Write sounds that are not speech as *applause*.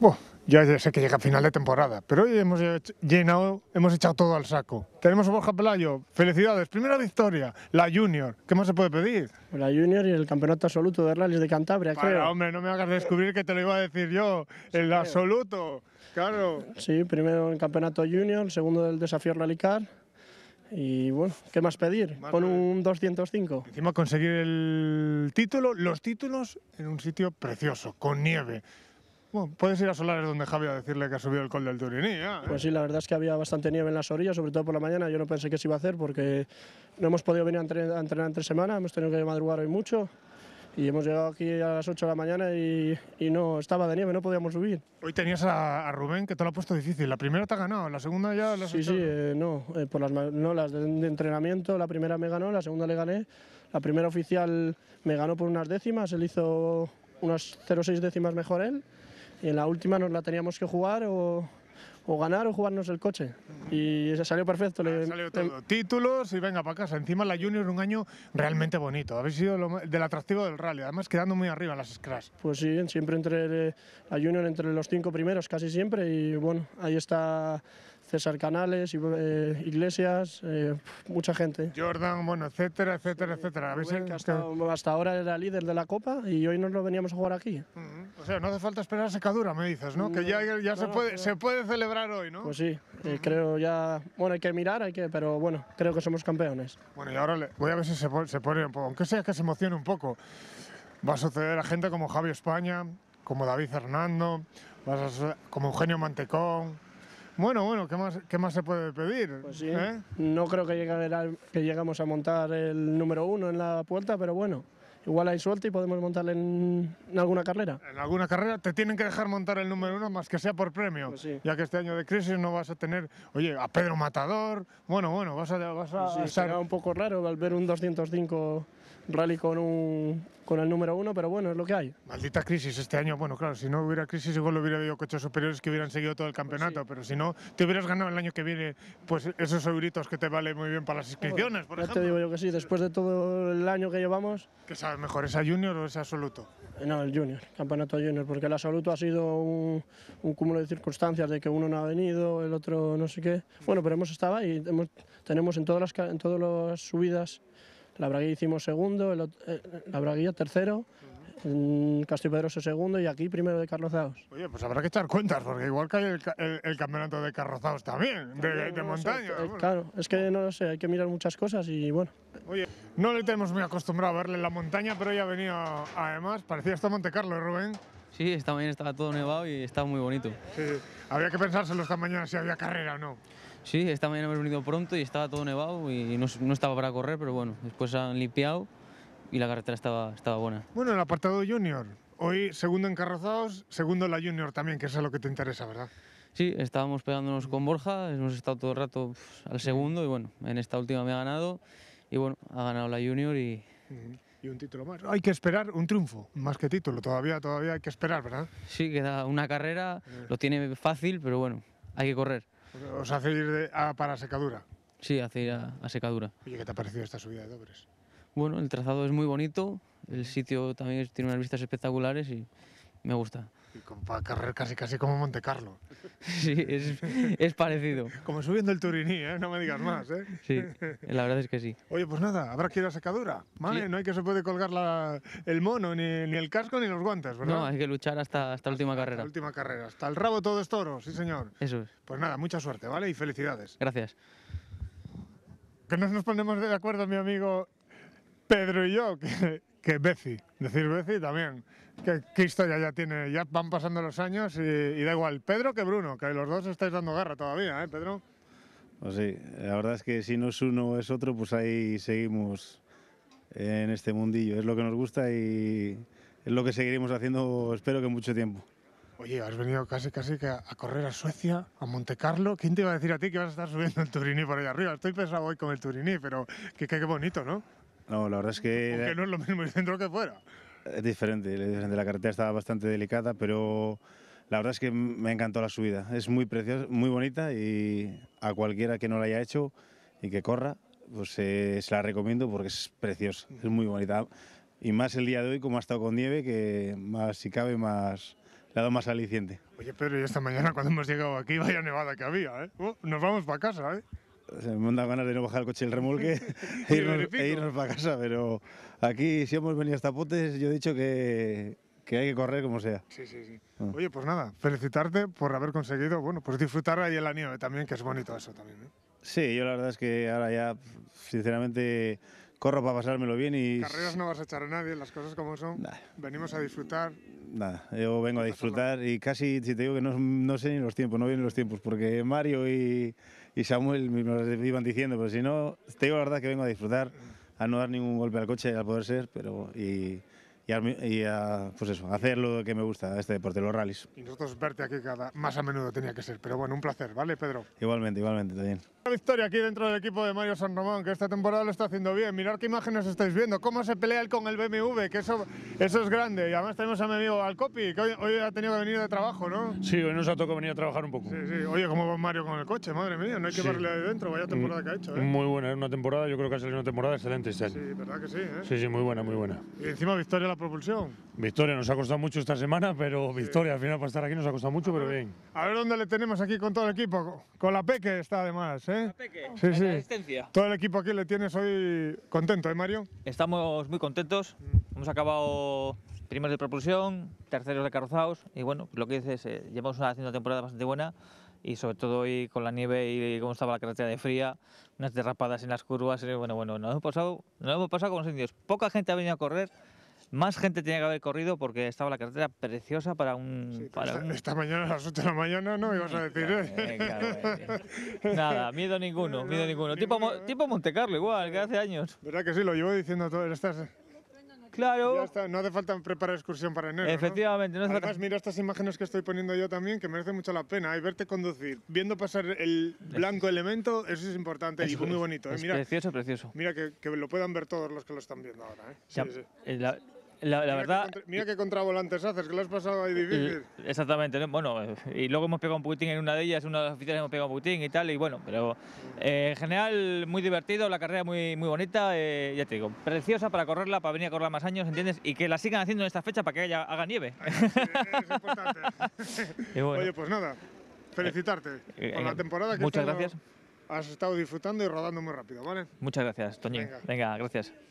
Bueno, ya sé que llega final de temporada, pero hoy hemos llenado, hemos echado todo al saco. Tenemos a Borja Pelayo, felicidades, primera victoria, la Junior, ¿qué más se puede pedir? La Junior y el campeonato absoluto de rallies de Cantabria, Para, hombre, no me hagas descubrir que te lo iba a decir yo, el absoluto, claro. Sí, primero el campeonato Junior, segundo el desafío Rallycar. Y bueno, ¿qué más pedir? Con un 205. Encima conseguir el título, los títulos en un sitio precioso, con nieve. Bueno, puedes ir a Solares donde Javi a decirle que ha subido el col del Turiní. ¿eh? Pues sí, la verdad es que había bastante nieve en las orillas, sobre todo por la mañana. Yo no pensé que se iba a hacer porque no hemos podido venir a entrenar, entre semanas, hemos tenido que madrugar hoy mucho. Y hemos llegado aquí a las 8 de la mañana y, no estaba de nieve, no podíamos subir. Hoy tenías a, Rubén que te lo ha puesto difícil. La primera te ha ganado, la segunda ya la Sí, sí, eh, no. Eh, por las, no, las de, entrenamiento, la primera me ganó, la segunda le gané. La primera oficial me ganó por unas décimas, él hizo unas 0,6 décimas mejor él en la última nos la teníamos que jugar o, ganar o jugarnos el coche. Y se salió perfecto. Ah, salió todo. Títulos y venga para casa. Encima la Junior un año realmente bonito. Habéis sido del atractivo del rally, además quedando muy arriba las scratch. Pues sí, siempre entre eh, la Junior entre los cinco primeros, casi siempre. Y bueno, ahí está César Canales, eh, Iglesias, eh, mucha gente. Jordan, bueno, etcétera, etcétera, etcétera. hasta, ahora era líder de la Copa y hoy nos lo veníamos a jugar aquí. Mm, o sea, no hace falta esperar a secadura, me dices, ¿no? que mm, ya, se, puede, celebrar hoy, ¿no? Pues sí, eh, creo ya... Bueno, hay que mirar, hay que... Pero bueno, creo que somos campeones. Bueno, y ahora voy a ver si se, se pone un poco... Aunque sea que se emocione un poco. Va a suceder a gente como Javi España, como David Hernando, como Eugenio Mantecón, bueno, bueno, ¿qué más, qué más se puede pedir? Pues ¿Eh? no creo que, llegamos a montar el número uno en la puerta, pero bueno, igual hay suerte y podemos montarle en, alguna carrera. En alguna carrera te tienen que dejar montar el número uno más que sea por premio, pues ya que este año de crisis no vas a tener, oye, a Pedro Matador, bueno, bueno, vas a, vas a, pues un poco raro al ver un 205 rally con, un, con el número uno, pero bueno, es lo que hay. Maldita crisis este año. Bueno, claro, si no hubiera crisis, igual hubiera habido coches superiores que hubieran seguido todo el pues campeonato, pero si no, te hubieras ganado el año que viene pues esos euritos que te valen muy bien para las inscripciones, por ejemplo. te digo yo que sí, después de todo el año que llevamos. ¿Qué sabes mejor, a Junior o a Absoluto? No, el Junior, campeonato Junior, porque el Absoluto ha sido un, cúmulo de circunstancias de que uno no ha venido, el otro no sé qué. Bueno, pero hemos estado ahí, tenemos en todas las, en todas las subidas la Braguilla hicimos segundo, eh, la Braguilla tercero, Castillo Pedroso segundo y aquí primero de carrozaos. Oye, pues habrá que echar cuentas, porque igual que el, campeonato de carrozaos también, de, montaña. Eh, claro, es que no lo sé, hay que mirar muchas cosas y bueno. Oye, no le tenemos muy acostumbrado a verle en la montaña, pero ya venía además, parecía hasta Monte Carlo, ¿eh, Rubén. Sí, esta mañana estaba todo nevado y estaba muy bonito. Sí, había que pensárselo esta mañana si había carrera o no. Sí, esta mañana hemos venido pronto y estaba todo nevado y no, estaba para correr, pero bueno, después han limpiado y la carretera estaba, estaba buena. Bueno, el apartado junior, hoy segundo en carrozados, segundo en la junior también, que es es lo que te interesa, ¿verdad? Sí, estábamos pegándonos con Borja, hemos estado todo el rato al segundo y bueno, en esta última me ha ganado y bueno, ha ganado la junior y... Y un título más. Hay que esperar un triunfo, más que título, todavía, todavía hay que esperar, ¿verdad? Sí, queda una carrera, eh. lo tiene fácil, pero bueno, hay que correr. Os hace ir de, a, para secadura. Sí, hace ir a, a, secadura. Oye, ¿qué te ha parecido esta subida de Dobres? Bueno, el trazado es muy bonito, el sitio también tiene unas vistas espectaculares y me gusta. Y para casi casi como Monte Carlo. *laughs* Sí, es, parecido. como subiendo el Turiní, ¿eh? no me digas más. ¿eh? Sí, la verdad es que sí. Oye, pues nada, habrá que ir a secadura, No hay que se puede colgar el mono, ni, el casco, ni los guantes, ¿verdad? No, hay que luchar hasta, la última carrera. Hasta última carrera, hasta el rabo todo es toro, sí señor. Eso es. Pues nada, mucha suerte, ¿vale? Y felicidades. Gracias. Que nos nos ponemos de acuerdo, mi amigo Pedro y yo, que Beci, decir Beci también. ¿Qué, historia ya tiene? Ya van pasando los años y, da igual Pedro que Bruno, que los dos estáis dando guerra todavía, ¿eh, Pedro? Pues sí, la verdad es que si no es uno es otro, pues ahí seguimos en este mundillo. Es lo que nos gusta y es lo que seguiremos haciendo, espero que mucho tiempo. Oye, has venido casi casi que a correr a Suecia, a Monte Carlo. ¿Quién te iba a decir a ti que vas a estar subiendo el Turiní? por allá arriba? Estoy pesado hoy con el Turiní, pero qué bonito, ¿no? No, la verdad es que... Porque no es lo mismo el centro que fuera. Es diferente, La carretera estaba bastante delicada, pero la verdad es que me encantó la subida. Es muy preciosa, muy bonita y a cualquiera que no la haya hecho y que corra, pues eh, se la recomiendo porque es preciosa, es muy bonita. Y más el día de hoy, como ha estado con nieve, que más, si cabe, más, le ha dado más aliciente. Oye, Pedro, y esta mañana cuando hemos llegado aquí, vaya nevada que había, ¿eh? Uh, nos vamos para casa, ¿eh? se me ganas de no bajar el coche el remolque *laughs* e, irnos, e para casa, pero aquí si hemos venido hasta Potes, yo he dicho que, que hay que correr como sea. Sí, sí, sí. Ah. Oye, pues nada, felicitarte por haber conseguido, bueno, pues disfrutar ahí en la nieve también, que es bonito eso también. ¿eh? Sí, yo la verdad es que ahora ya, sinceramente, corro para pasármelo bien y... Carreras no vas a echar a nadie, las cosas como son. Venimos a disfrutar. Nada, yo vengo a disfrutar y casi, si te digo que no, no sé ni los tiempos, no vienen los tiempos, porque Mario y, y Samuel me lo iban diciendo, pero si no, te digo la verdad que vengo a disfrutar, a no dar ningún golpe al coche al poder ser, pero... Y, y, a, pues eso, hacer lo que me gusta, este deporte, los rallies. Y nosotros verte aquí cada, más a menudo tenía que ser, pero bueno, un placer, ¿vale, Pedro? Igualmente, igualmente, también. Una victoria aquí dentro del equipo de Mario San Román, que esta temporada lo está haciendo bien. Mirad qué imágenes estáis viendo, cómo se pelea él con el BMW, que eso, eso es grande. Y además tenemos a mi amigo Alcopi, que hoy, ha tenido que venir de trabajo, ¿no? Sí, hoy nos ha tocado venir a trabajar un poco. Sí, sí. Oye, ¿cómo va Mario con el coche? Madre mía, no hay que sí. verle de dentro, vaya temporada mm, que ha hecho. ¿eh? Muy buena, una temporada, yo creo que ha salido una temporada excelente este Sí, ¿verdad que sí? Eh? Sí, sí, muy buena, muy buena. Y encima victoria la propulsión. Victoria, nos ha costado mucho esta semana, pero victoria, al final para estar aquí nos ha costado mucho, pero bien. A ver dónde le tenemos aquí con todo el equipo. Con la Peque está además, ¿eh? sí, sí. Todo el equipo aquí le tienes hoy contento, ¿eh, Mario? Estamos muy contentos. Mm. Hemos acabado primeros de propulsión, terceros de carrozados y bueno, lo que dices, es eh, llevamos una, haciendo una temporada bastante buena y sobre todo hoy con la nieve y cómo estaba la carretera de fría, unas derrapadas en las curvas, bueno, bueno, nos hemos pasado, nos hemos pasado como los indios. Poca gente ha venido a correr más gente tenía que haber corrido porque estaba la carretera preciosa para un. esta, mañana a las 8 de la mañana no ibas a mm, decir. ¿eh? Eh, eh. Nada, miedo ninguno, *laughs* miedo ninguno. Tipo, tipo Monte Carlo, igual, que hace años. ¿Verdad que sí? Lo llevo diciendo todo. Claro. no hace falta preparar excursión para enero. Efectivamente. ¿no? hace Además, falta... mira estas imágenes que estoy poniendo yo también, que merece mucho la pena. Y verte conducir, viendo pasar el blanco elemento, eso es importante y muy bonito. Es, precioso, precioso. Mira que, lo puedan ver todos los que lo están viendo ahora la, verdad. contra, mira qué contravolantes haces, que lo has pasado ahí eh, eh, difícil. Exactamente, bueno, y luego hemos pegado un putin en una de ellas, una de las oficiales hemos pegado un y tal, y bueno, pero mm. eh, en general muy divertido, la carrera muy, muy bonita, ya te digo, preciosa para correrla, para venir a correrla más años, ¿entiendes? Y que la sigan haciendo en esta fecha para que haya, haga nieve. Ah, es importante. *laughs* Oye, pues nada, felicitarte por la temporada que Muchas gracias. Has estado disfrutando y rodando muy rápido, ¿vale? Muchas gracias, Toñín. Venga gracias.